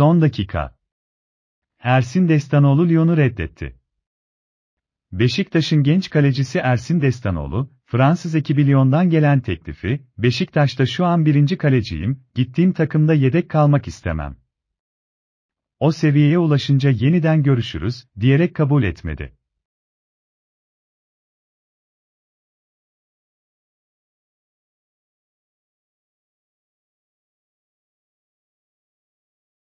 Son dakika. Ersin Destanoğlu Lyon'u reddetti. Beşiktaş'ın genç kalecisi Ersin Destanoğlu, Fransız ekibi Lyon'dan gelen teklifi, Beşiktaş'ta şu an birinci kaleciyim, gittiğim takımda yedek kalmak istemem. O seviyeye ulaşınca yeniden görüşürüz, diyerek kabul etmedi.